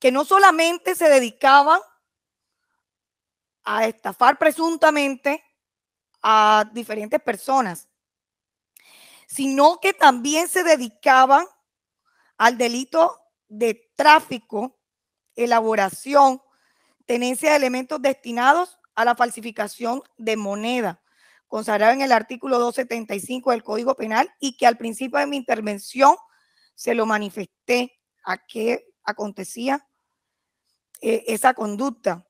que no solamente se dedicaban a estafar presuntamente a diferentes personas, sino que también se dedicaban al delito de tráfico, elaboración, tenencia de elementos destinados a la falsificación de moneda, consagrado en el artículo 275 del Código Penal y que al principio de mi intervención se lo manifesté a qué acontecía eh, esa conducta,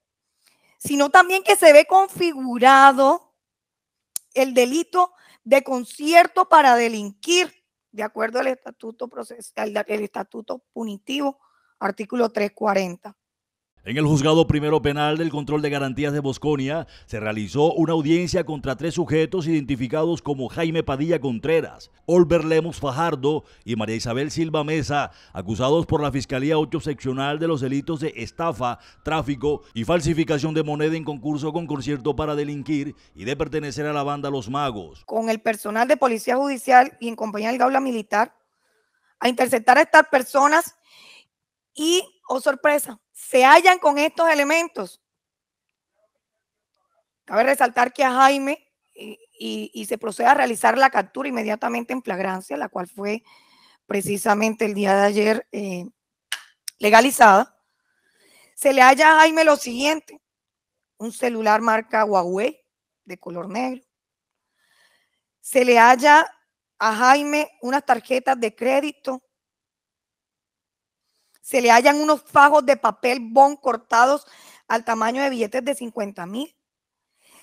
sino también que se ve configurado el delito de concierto para delinquir, de acuerdo al estatuto, procesal, el estatuto punitivo, artículo 340. En el juzgado primero penal del control de garantías de Bosconia se realizó una audiencia contra tres sujetos identificados como Jaime Padilla Contreras, Olver Lemos Fajardo y María Isabel Silva Mesa, acusados por la Fiscalía 8 Seccional de los delitos de estafa, tráfico y falsificación de moneda en concurso con concierto para delinquir y de pertenecer a la banda Los Magos. Con el personal de Policía Judicial y en compañía del Gaula Militar a interceptar a estas personas y, oh sorpresa, se hallan con estos elementos. Cabe resaltar que a Jaime y, se procede a realizar la captura inmediatamente en flagrancia, la cual fue precisamente el día de ayer eh, legalizada. Se le halla a Jaime lo siguiente, un celular marca Huawei de color negro. Se le halla a Jaime unas tarjetas de crédito se le hallan unos fajos de papel bon cortados al tamaño de billetes de 50 mil.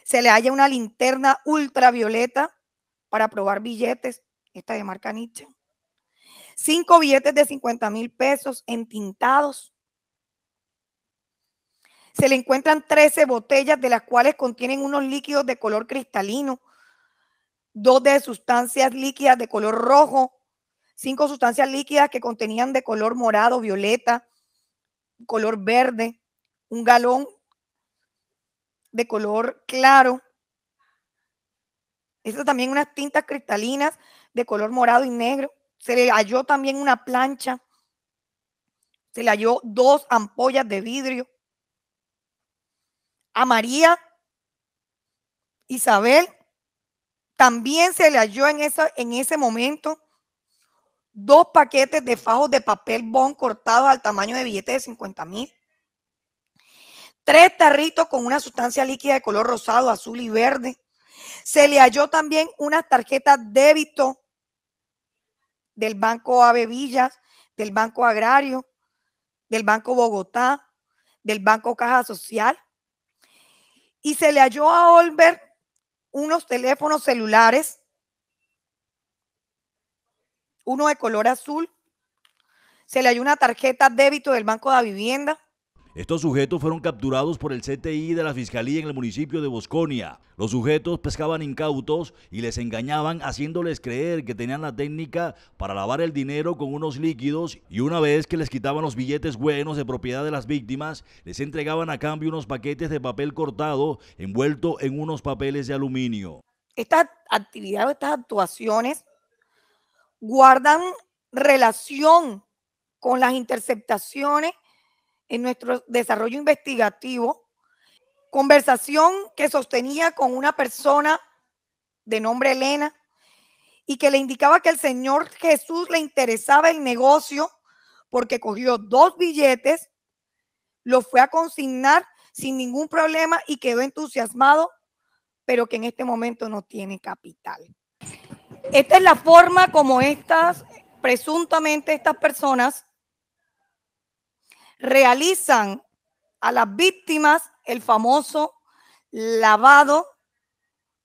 Se le halla una linterna ultravioleta para probar billetes, esta de marca Nietzsche. Cinco billetes de 50 mil pesos entintados. Se le encuentran 13 botellas de las cuales contienen unos líquidos de color cristalino, dos de sustancias líquidas de color rojo, cinco sustancias líquidas que contenían de color morado, violeta, color verde, un galón de color claro. Esas también unas tintas cristalinas de color morado y negro. Se le halló también una plancha. Se le halló dos ampollas de vidrio. A María Isabel también se le halló en, esa, en ese momento dos paquetes de fajos de papel bond cortados al tamaño de billetes de 50 mil, tres tarritos con una sustancia líquida de color rosado, azul y verde. Se le halló también unas tarjetas débito del Banco Ave Villas, del Banco Agrario, del Banco Bogotá, del Banco Caja Social. Y se le halló a Olver unos teléfonos celulares uno de color azul, se le halló una tarjeta débito del Banco de Vivienda. Estos sujetos fueron capturados por el CTI de la Fiscalía en el municipio de Bosconia. Los sujetos pescaban incautos y les engañaban haciéndoles creer que tenían la técnica para lavar el dinero con unos líquidos y una vez que les quitaban los billetes buenos de propiedad de las víctimas, les entregaban a cambio unos paquetes de papel cortado envuelto en unos papeles de aluminio. actividad o estas actuaciones guardan relación con las interceptaciones en nuestro desarrollo investigativo, conversación que sostenía con una persona de nombre Elena y que le indicaba que el Señor Jesús le interesaba el negocio porque cogió dos billetes, lo fue a consignar sin ningún problema y quedó entusiasmado, pero que en este momento no tiene capital. Esta es la forma como estas, presuntamente estas personas, realizan a las víctimas el famoso lavado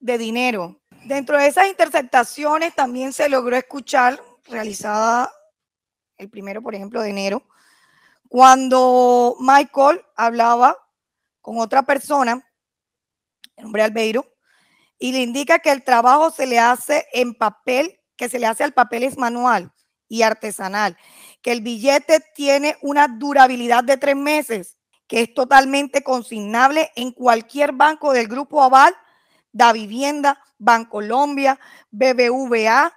de dinero. Dentro de esas interceptaciones también se logró escuchar, realizada el primero, por ejemplo, de enero, cuando Michael hablaba con otra persona, el hombre Albeiro, y le indica que el trabajo se le hace en papel, que se le hace al papel es manual y artesanal, que el billete tiene una durabilidad de tres meses, que es totalmente consignable en cualquier banco del grupo Aval, Da Vivienda, Bancolombia, BBVA,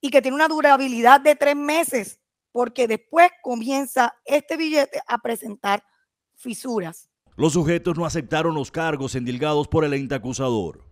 y que tiene una durabilidad de tres meses, porque después comienza este billete a presentar fisuras. Los sujetos no aceptaron los cargos endilgados por el ente acusador.